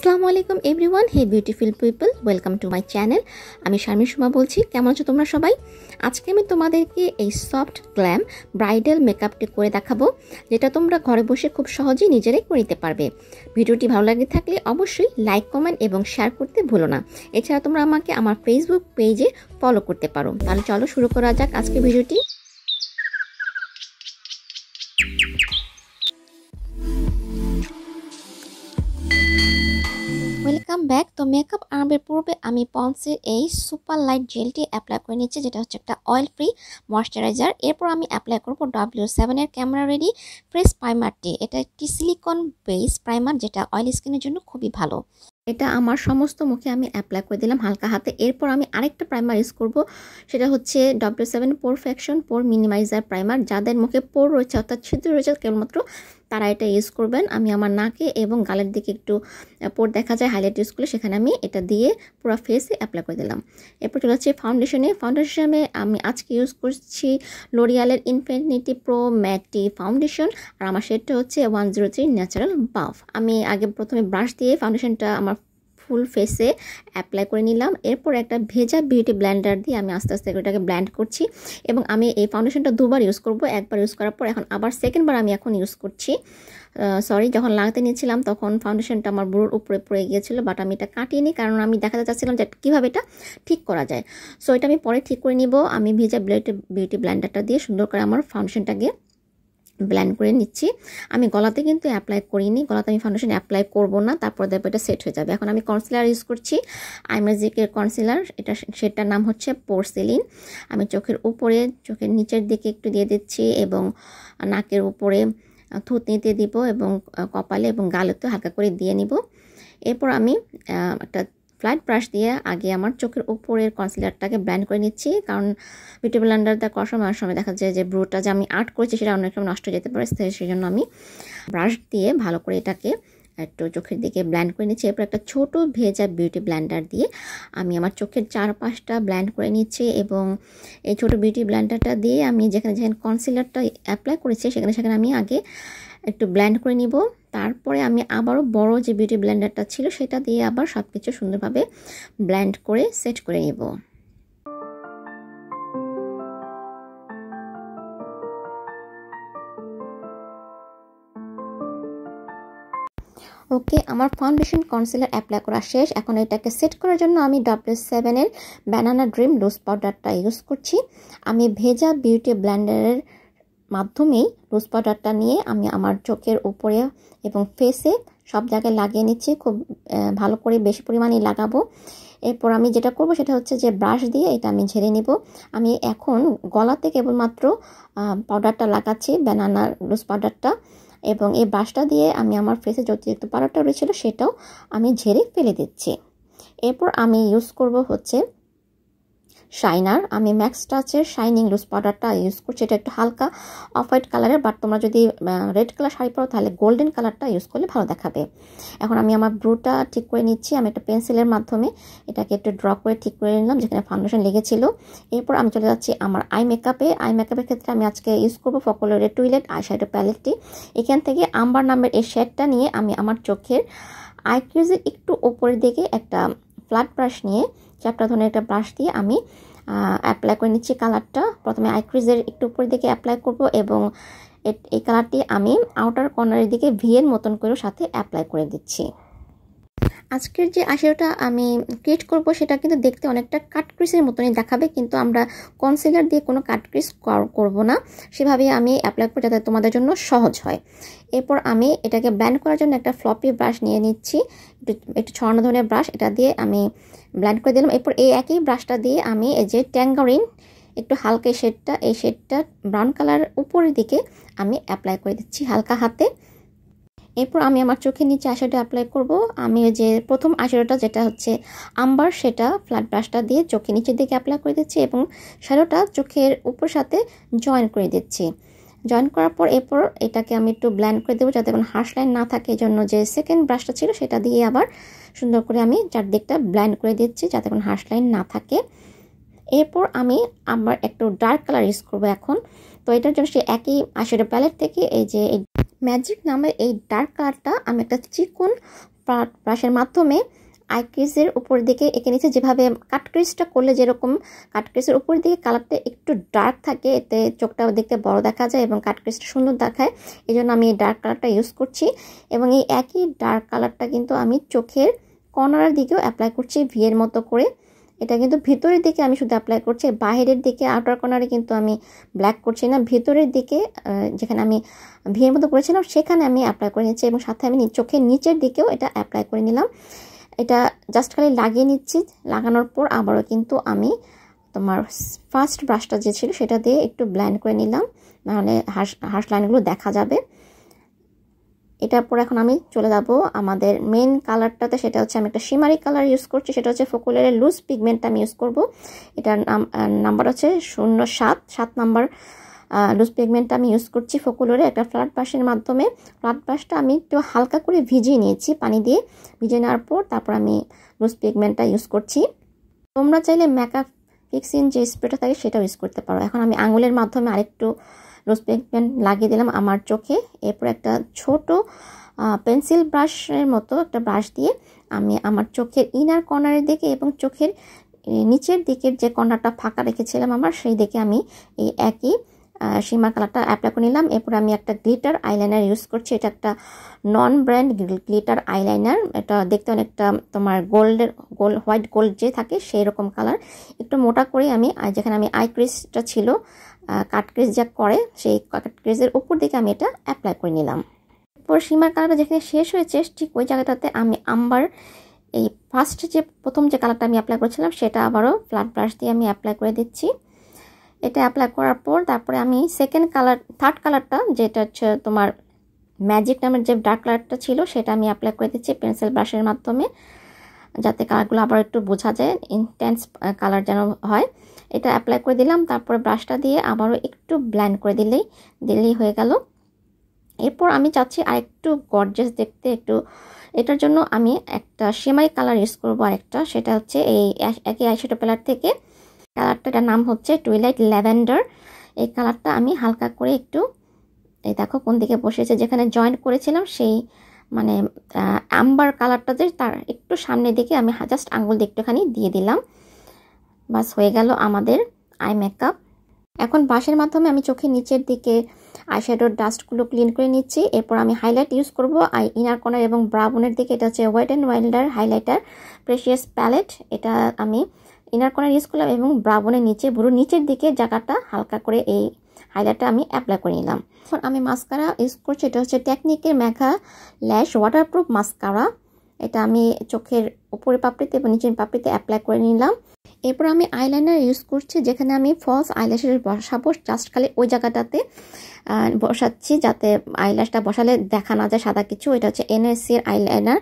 আসসালামু আলাইকুম everyone hey beautiful people welcome to my channel আমি শারমিন সুমা বলছি কেমন আছো তোমরা সবাই আজকে আমি তোমাদেরকে এই সফট গ্ল্যাম ব্রাইডাল মেকআপটি করে দেখাবো যেটা তোমরা ঘরে বসে খুব সহজেই নিজেরাই করে নিতে পারবে ভিডিওটি ভালো লাগে থাকলে অবশ্যই লাইক কমেন্ট এবং শেয়ার করতে ভুলো না এছাড়া তোমরা আমাকে আমার ফেসবুক পেজে ফলো করতে পারো তাহলে চলো শুরু করা যাক আজকে ভিডিওটি ব্যাক তো মেকআপ আরম্ভের পূর্বে আমি পন্সের এই সুপার লাইট জেলটি অ্যাপ্লাই করে নিচ্ছি যেটা হচ্ছে একটা অয়েল ফ্রি ময়শ্চারাইজার এরপর আমি অ্যাপ্লাই করবো ডাব্লিউ সেভেনের ক্যামেরা রেডি ফ্রেশ প্রাইমারটি এটা একটি সিলিকন বেস প্রাইমার যেটা অয়েল স্কিনের জন্য খুবই ভালো এটা আমার সমস্ত মুখে আমি অ্যাপ্লাই করে দিলাম হালকা হাতে এরপর আমি আরেকটা প্রাইমার ইউজ করব সেটা হচ্ছে W seven pore faction pore minimiser primer যাদের মুখে পোর রয়েছে অর্থাৎ ছিদ্র রয়েছে কেবলমাত্র তারা এটা ইউজ করবেন আমি আমার নাকে এবং গালের দিকে একটু পোর দেখা যায় হাইলাইট ইউজ করলে সেখানে আমি এটা দিয়ে পুরো ফেসে অ্যাপ্লাই করে দিলাম এরপর চলে যাচ্ছে ফাউন্ডেশনে ফাউন্ডেশনে আমি আজকে ইউজ করছি লোরিয়ালের ইনফিনিটি প্রো ম্যাটি ফাউন্ডেশন আর আমার সেটটা হচ্ছে one zero three natural buff আমি আগে প্রথমে ব্রাশ দিয়ে ফাউন্ডেশনটা আমার ফুল ফেসে অ্যাপ্লাই করে নিলাম এরপর একটা ভেজা বিউটি ব্ল্যান্ডার দিয়ে আমি আস্তে আস্তে ওটাকে ব্ল্যান্ড করছি এবং আমি এই ফাউন্ডেশনটা দুবার ইউজ করব একবার ইউজ করার পর এখন আবার সেকেন্ডবার আমি এখন ইউজ করছি সরি যখন লাগতে নিয়েছিলাম তখন ফাউন্ডেশনটা আমার বুড়োর উপরে পড়ে গিয়েছিল বাট আমি এটা কাটিয়ে নিই কারণ আমি দেখাতে চাচ্ছিলাম যে কীভাবে এটা ঠিক করা যায় সো এটা আমি পরে ঠিক করে নিব আমি ভেজা বিউটি ব্ল্যান্ডারটা দিয়ে সুন্দর করে আমার ফাউন্ডেশনটাকে ব্ল্যান্ড করে নিচ্ছি আমি গলাতে কিন্তু অ্যাপ্লাই করিনি গলাতে আমি ফাউন্ডেশন অ্যাপ্লাই করব না তারপর দেখবো এটা সেট হয়ে যাবে এখন আমি কনসিলার ইউজ করছি আইমেজিকের কনসিলার এটা সেটার নাম হচ্ছে পোর্সিলিন আমি চোখের উপরে চোখের নিচের দিকে একটু দিয়ে দিচ্ছি এবং নাকের উপরে থুতনিতে দিব এবং কপালে এবং গালেতে হালকা করে দিয়ে নিব এরপর আমি একটা ফ্লাইট ব্রাশ দিয়ে আগে আমার চোখের উপরের কনসিলারটাকে ব্ল্যান্ড করে নিচ্ছি কারণ বিউটি ব্ল্যান্ডারটা করার সময় দেখা যায় যে ব্রুটা যে আমি আর্ট করেছি সেটা অনেক সময় নষ্ট হয়ে যেতে পারে সেই জন্য আমি ব্রাশ দিয়ে ভালো করে এটাকে একটু চোখের দিকে ব্ল্যান্ড করে নিচ্ছি এরপর একটা ছোট ভেজা বিউটি ব্ল্যান্ডার দিয়ে আমি আমার চোখের চারপাশটা ব্ল্যান্ড করে নিচ্ছি এবং এই ছোট বিউটি ব্ল্যান্ডারটা দিয়ে আমি যেখানে যেখানে কনসিলারটা অ্যাপ্লাই করেছি সেখানে সেখানে আমি আগে একটু ব্ল্যান্ড করে নিব তারপরে আমি আবারও বড় যে বিউটি ব্লেন্ডারটা ছিল সেটা দিয়ে আবার সব কিছু সুন্দরভাবে ব্ল্যান্ড করে সেট করে নেব ওকে আমার ফাউন্ডেশন কনসিলার অ্যাপ্লাই করা শেষ এখন এটাকে সেট করার জন্য আমি ডাব্লিউ সেভেনের ব্যানানা ড্রিম লুজ পাউডারটা ইউজ করছি আমি ভেজা বিউটি ব্ল্যান্ডারের মাধ্যমেই রোজ পাউডারটা নিয়ে আমি আমার চোখের উপরে এবং ফেসে সব জায়গায় লাগিয়ে নিচ্ছি খুব ভালো করে বেশি পরিমাণে লাগাবো এরপর আমি যেটা করব সেটা হচ্ছে যে ব্রাশ দিয়ে এটা আমি ঝেড়ে নেব আমি এখন গলাতে কেবলমাত্র পাউডারটা লাগাচ্ছি ব্যানানা রোজ পাউডারটা এবং এই ব্রাশটা দিয়ে আমি আমার ফেসে যতিরিক্ত পাউডারটা রয়েছিল সেটাও আমি ঝেড়ে ফেলে দিচ্ছি এরপর আমি ইউজ করব হচ্ছে শাইনার আমি ম্যাক্স টাচের শাইনিং লুজ পাউডারটা ইউজ করছি এটা একটু হালকা অফ হোয়াইট কালারের বাট তোমরা যদি রেড কালার শাড়ি পরো তাহলে গোল্ডেন কালারটা ইউজ করলে ভালো দেখাবে এখন আমি আমার ব্রুটা ঠিক করে নিচ্ছি আমি একটা পেন্সিলের মাধ্যমে এটাকে একটু ড্র করে ঠিক করে নিলাম যেখানে ফাউন্ডেশন লেগেছিল এরপর আমি চলে যাচ্ছি আমার আই মেকআপে আই মেকআপের ক্ষেত্রে আমি আজকে ইউজ করবো ফকলের টুইলেট আই শাইডো প্যালেটটি এখান থেকে আম্বার নামের এই শেডটা নিয়ে আমি আমার চোখের আইক্রিজের একটু ওপরের দিকে একটা ফ্ল্যাট ব্রাশ নিয়ে চ্যাপটা ধরনের একটা ব্রাশ দিয়ে আমি অ্যাপ্লাই করে নিচ্ছি কালারটা প্রথমে আইক্রিজের একটু উপর দিকে অ্যাপ্লাই করব এবং এই কালারটি আমি আউটার কর্নারের দিকে ভিয়ের মতন করেও সাথে অ্যাপ্লাই করে দিচ্ছি আজকের যে আইশ্যাডোটা আমি ক্রিয়েট করব সেটা কিন্তু দেখতে অনেকটা কাটক্রিসের মতনই দেখাবে কিন্তু আমরা কনসিলার দিয়ে কোনো কাটক্রিস করব না সেভাবে আমি অ্যাপ্লাই করবো যাতে তোমাদের জন্য সহজ হয় এরপর আমি এটাকে ব্ল্যান্ড করার জন্য একটা ফ্লপি ব্রাশ নিয়ে নিচ্ছি একটু একটু ছড়ানো ধরনের ব্রাশ এটা দিয়ে আমি ব্ল্যান্ড করে দিলাম এরপর এই একই ব্রাশটা দিয়ে আমি এই যে ট্যাঙ্গারিন একটু হালকা শেডটা এই শেডটা ব্রাউন কালার উপরের দিকে আমি অ্যাপ্লাই করে দিচ্ছি হালকা হাতে এরপর আমি আমার চোখের নিচে আশাটা অ্যাপ্লাই করব আমি যে প্রথম আশাটা যেটা হচ্ছে আম্বার সেটা ফ্ল্যাট ব্রাশটা দিয়ে চোখের নিচের দিকে অ্যাপ্লাই করে দিচ্ছি এবং শ্যাডোটা চোখের উপর সাথে জয়েন করে দিচ্ছি জয়েন করার পর এরপর এটাকে আমি একটু ব্ল্যান্ড করে দেবো যাতে কোনো হার্স লাইন না থাকে জন্য যে সেকেন্ড ব্রাশটা ছিল সেটা দিয়ে আবার সুন্দর করে আমি চারদিকটা ব্ল্যান্ড করে দিচ্ছি যাতে কোনো হার্স লাইন না থাকে এরপর আমি আমার একটু ডার্ক কালার ইউজ করবো এখন তো এটার জন্য সে একই আশের প্যালেট থেকে এই যে ম্যাজিক নামের এই ডার্ক কালারটা আমি একটা চিকুন ব্রাশের মাধ্যমে আই ক্রিজের উপর দিকে এঁকে নিচ্ছে যেভাবে কাট ক্রিজটা করলে যেরকম কাট ক্রিজের উপর দিকে কালারটা একটু ডার্ক থাকে এতে চোখটা দেখতে বড় দেখা যায় এবং কাট ক্রিজটা সুন্দর দেখায় এই জন্য আমি এই ডার্ক কালারটা ইউজ করছি এবং এই একই ডার্ক কালারটা কিন্তু আমি চোখের কর্নারের দিকেও অ্যাপ্লাই করছি ভিয়ের মতো করে এটা কিন্তু ভেতরের দিকে আমি শুধু অ্যাপ্লাই করছি বাইরের দিকে আউটার কর্নারে কিন্তু আমি ব্ল্যাক করছি না ভেতরের দিকে যেখানে আমি ভিয়ের মতো করেছিলাম সেখানে আমি অ্যাপ্লাই করে নিচ্ছি এবং সাথে আমি চোখের নিচের দিকেও এটা অ্যাপ্লাই করে নিলাম এটা জাস্ট খালি লাগিয়ে নিচ্ছি লাগানোর পর আবারও কিন্তু আমি তোমার ফার্স্ট ব্রাশটা যে ছিল সেটা দিয়ে একটু ব্ল্যান্ড করে নিলাম নাহলে হাঁস হাঁস লাইনগুলো দেখা যাবে এটার পর এখন আমি চলে যাব আমাদের মেন কালারটাতে সেটা হচ্ছে আমি একটা সিমারি কালার ইউজ করছি সেটা হচ্ছে ফোকুলারের লুজ পিগমেন্ট আমি ইউজ করব এটার নাম্বার হচ্ছে শূন্য সাত সাত নাম্বার লুজ পিগমেন্টটা আমি ইউজ করছি ফোকুলোরে একটা ফ্ল্যাট ব্রাশের মাধ্যমে ফ্ল্যাট ব্রাশটা আমি একটু হালকা করে ভিজিয়ে নিয়েছি পানি দিয়ে ভিজিয়ে নেওয়ার পর তারপর আমি লুজ পিগমেন্টটা ইউজ করছি তোমরা চাইলে মেকআপ ফিক্সিং যে স্প্রেটা থাকে সেটাও ইউজ করতে পারো এখন আমি আঙুলের মাধ্যমে আরেকটু রোজ পেন্ট লাগিয়ে দিলাম আমার চোখে এরপর একটা ছোট পেন্সিল ব্রাশের মতো একটা ব্রাশ দিয়ে আমি আমার চোখের ইনার কর্নারের দিকে এবং চোখের নিচের দিকের যে কর্নারটা ফাঁকা রেখেছিলাম আমার সেই দিকে আমি এই একই সীমা কালারটা অ্যাপ্লাই করে নিলাম এরপর আমি একটা গ্লিটার আইলাইনার ইউজ করছি এটা একটা নন ব্র্যান্ড গ্লিটার আইলাইনার এটা দেখতে অনেকটা তোমার গোল্ডের গোল্ড হোয়াইট গোল্ড যে থাকে সেই রকম কালার একটু মোটা করে আমি যেখানে আমি আই ক্রিসটা ছিল কাটক্রেজ যা করে সেই কাটক্রেজের উপর দিকে আমি এটা অ্যাপ্লাই করে নিলাম এরপর সীমার কালারটা যেখানে শেষ হয়েছে ঠিক ওই জায়গাটাতে আমি আমবার এই ফার্স্ট যে প্রথম যে কালারটা আমি অ্যাপ্লাই করেছিলাম সেটা আবারও ফ্ল্যাট ব্রাশ দিয়ে আমি অ্যাপ্লাই করে দিচ্ছি এটা অ্যাপ্লাই করার পর তারপরে আমি সেকেন্ড কালার থার্ড কালারটা যেটা হচ্ছে তোমার ম্যাজিক নামের যে ডার্ক কালারটা ছিল সেটা আমি অ্যাপ্লাই করে দিচ্ছি পেন্সিল ব্রাশের মাধ্যমে যাতে কালারগুলো আবার একটু বোঝা যায় ইন্টেন্স কালার যেন হয় এটা অ্যাপ্লাই করে দিলাম তারপর ব্রাশটা দিয়ে আবারও একটু ব্ল্যান্ড করে দিলেই দিলেই হয়ে গেল এরপর আমি চাচ্ছি আর একটু গর্জেস দেখতে একটু এটার জন্য আমি একটা সেমাই কালার ইউজ করবো আর একটা সেটা হচ্ছে এই একই আইশ্যাডো কালার থেকে কালারটার নাম হচ্ছে টুইলাইট ল্যাভেন্ডার এই কালারটা আমি হালকা করে একটু এই দেখো কোন দিকে বসেছে যেখানে জয়েন্ট করেছিলাম সেই মানে আম্বার কালারটা যে তার একটু সামনে দিকে আমি জাস্ট আঙুল দিয়ে একটুখানি দিয়ে দিলাম বাস হয়ে গেল আমাদের আই মেকআপ এখন ব্রাশের মাধ্যমে আমি চোখের নিচের দিকে আই শ্যাডোর ডাস্টগুলো ক্লিন করে নিচ্ছি এরপর আমি হাইলাইট ইউজ করব আই ইনার কর্নার এবং ব্রাবনের দিকে এটা হচ্ছে white and wilder highlighter precious palette এটা আমি ইনার কর্নার ইউজ করলাম এবং ব্রাবনের নিচে বুড়ো নিচের দিকে জায়গাটা হালকা করে এই হাইলাইটটা আমি অ্যাপ্লাই করে নিলাম এখন আমি মাস্কারা ইউজ করছি এটা হচ্ছে টেকনিকের মেঘা ল্যাশ ওয়াটারপ্রুফ মাস্কারা এটা আমি চোখের উপরে পাপড়িতে এবং নিচের পাপড়িতে অ্যাপ্লাই করে নিলাম এরপর আমি আইলাইনার ইউজ করছি যেখানে আমি ফলস আইল্যাশের বসাবো জাস্ট খালি ওই জায়গাটাতে বসাচ্ছি যাতে আইল্যাশটা বসালে দেখা না যায় সাদা কিছু এটা হচ্ছে এনএসসির আইলাইনার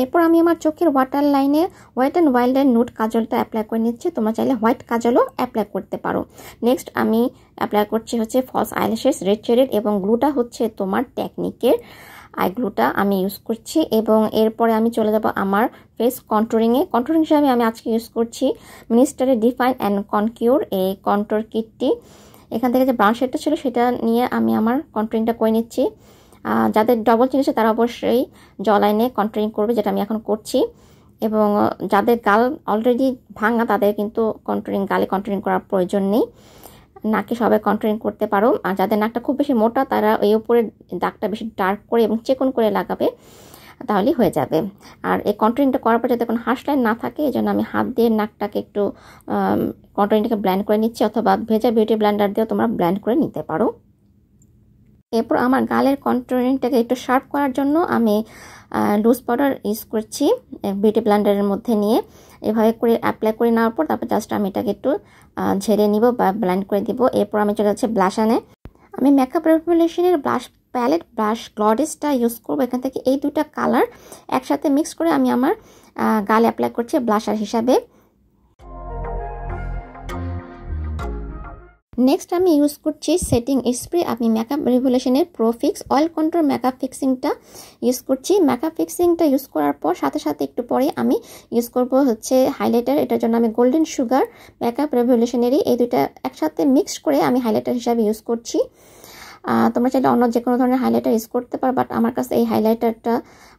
এরপর আমি আমার চোখের ওয়াটার লাইনে হোয়াইট অ্যান্ড ওয়াইল্ডের নুট কাজলটা অ্যাপ্লাই করে নিচ্ছি তোমরা চাইলে হোয়াইট কাজলও অ্যাপ্লাই করতে পারো নেক্সট আমি অ্যাপ্লাই করছি হচ্ছে ফলস আইল্যাশেস রেড শেডেড এবং গ্লুটা হচ্ছে তোমার টেকনিকের আই গ্লুটা আমি ইউজ করছি এবং এরপরে আমি চলে যাব আমার ফেস কন্ট্রোলিংয়ে কন্ট্রোলিং হিসাবে আমি আজকে ইউজ করছি মিনিস্টারের ডিফাইন অ্যান্ড কনকিউর এই কন্ট্রোর কিটটি এখান থেকে যে ব্রাউন শেডটা ছিল সেটা নিয়ে আমি আমার কন্ট্রোলিংটা করে নিচ্ছি যাদের ডবল আছে তারা অবশ্যই জলাইনে কন্ট্রোলিং করবে যেটা আমি এখন করছি এবং যাদের গাল অলরেডি ভাঙা তাদের কিন্তু কন্ট্রোলিং গালে কন্ট্রোলিং করার প্রয়োজন নেই নাকে সবাই কন্ট্রোলিং করতে পারো আর যাদের নাকটা খুব বেশি মোটা তারা এই উপরে দাগটা বেশি ডার্ক করে এবং চেকন করে লাগাবে তাহলেই হয়ে যাবে আর এই কন্ট্রোলিংটা করার পর যাতে কোনো হাঁস লাইন না থাকে এই জন্য আমি হাত দিয়ে নাকটাকে একটু কন্ট্রোলিংটাকে ব্ল্যান্ড করে নিচ্ছি অথবা ভেজা বিউটি ব্ল্যান্ডার দিয়েও তোমরা ব্ল্যান্ড করে নিতে পারো এরপর আমার গালের কন্ট্রোলিংটাকে একটু শার্প করার জন্য আমি লুজ পাউডার ইউজ করছি বিউটি ব্লান্ডারের মধ্যে নিয়ে এভাবে করে অ্যাপ্লাই করে নেওয়ার পর তারপর জাস্ট আমি এটাকে একটু ঝেড়ে নিব বা ব্ল্যান্ড করে দিব এরপর আমি চলে যাচ্ছি ব্লাশ আনে আমি মেকআপ রেভলিউশনের ব্লাশ প্যালেট ব্রাশ গ্লডেসটা ইউজ করব এখান থেকে এই দুটা কালার একসাথে মিক্স করে আমি আমার গালে অ্যাপ্লাই করছি ব্লাশার হিসাবে নেক্সট আমি ইউজ করছি সেটিং স্প্রে আমি মেকআপ রেভুলেশনের প্রোফিক্স অয়েল কন্ট্রোল মেকআপ ফিক্সিংটা ইউজ করছি মেকআপ ফিক্সিংটা ইউজ করার পর সাথে সাথে একটু পরে আমি ইউজ করব হচ্ছে হাইলাইটার এটার জন্য আমি গোল্ডেন সুগার মেকআপ রেভুলেশনেরই এই দুইটা একসাথে মিক্স করে আমি হাইলাইটার হিসাবে ইউজ করছি তোমরা চাইলে অন্য যে কোনো ধরনের হাইলাইটার ইউজ করতে পারো বাট আমার কাছে এই হাইলাইটারটা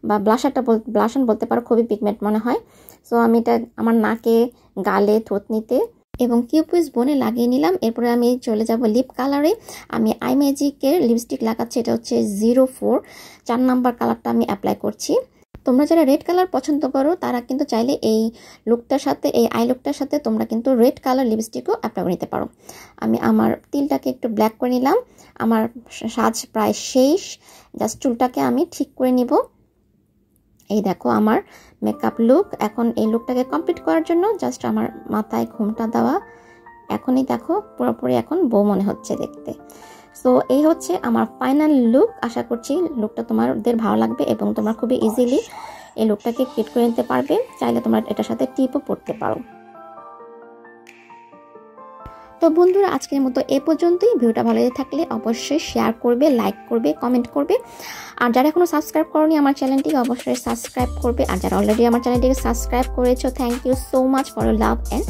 বা ব্লাশারটা বল ব্লাশন বলতে পারো খুবই পিগমেন্ট মনে হয় সো আমি এটা আমার নাকে গালে থুতনিতে এবং কিউপিস বনে লাগিয়ে নিলাম এরপরে আমি চলে যাব লিপ কালারে আমি আই ম্যাজিকের লিপস্টিক লাগাচ্ছি এটা হচ্ছে জিরো ফোর চার নাম্বার কালারটা আমি অ্যাপ্লাই করছি তোমরা যারা রেড কালার পছন্দ করো তারা কিন্তু চাইলে এই লুকটার সাথে এই আই লুকটার সাথে তোমরা কিন্তু রেড কালার লিপস্টিকও অ্যাপ্লাই নিতে পারো আমি আমার তিলটাকে একটু ব্ল্যাক করে নিলাম আমার সাজ প্রায় শেষ জাস্ট চুলটাকে আমি ঠিক করে নিব এই দেখো আমার মেকআপ লুক এখন এই লুকটাকে কমপ্লিট করার জন্য জাস্ট আমার মাথায় ঘুমটা দেওয়া এখনই দেখো পুরোপুরি এখন বউ মনে হচ্ছে দেখতে সো এই হচ্ছে আমার ফাইনাল লুক আশা করছি লুকটা তোমাদের ভালো লাগবে এবং তোমরা খুবই ইজিলি এই লুকটাকে ক্রিয়েট করে নিতে পারবে চাইলে তোমরা এটার সাথে টিপও পড়তে পারো তো বন্ধুরা আজকের মতো এ পর্যন্তই ভিডিওটা ভালো থাকলে অবশ্যই শেয়ার করবে লাইক করবে কমেন্ট করবে আর যারা এখনও সাবস্ক্রাইব করনি আমার চ্যানেলটিকে অবশ্যই সাবস্ক্রাইব করবে আর যারা অলরেডি আমার চ্যানেলটিকে সাবস্ক্রাইব করেছো thank you so much for love and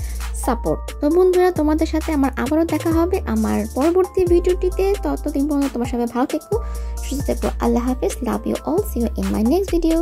support তো বন্ধুরা তোমাদের সাথে আমার আবারও দেখা হবে আমার পরবর্তী ভিডিওটিতে ততদিন পর্যন্ত তোমার সবাই ভালো থেকো সুস্থ থেকো আল্লাহ হাফিজ love you all see you in my next video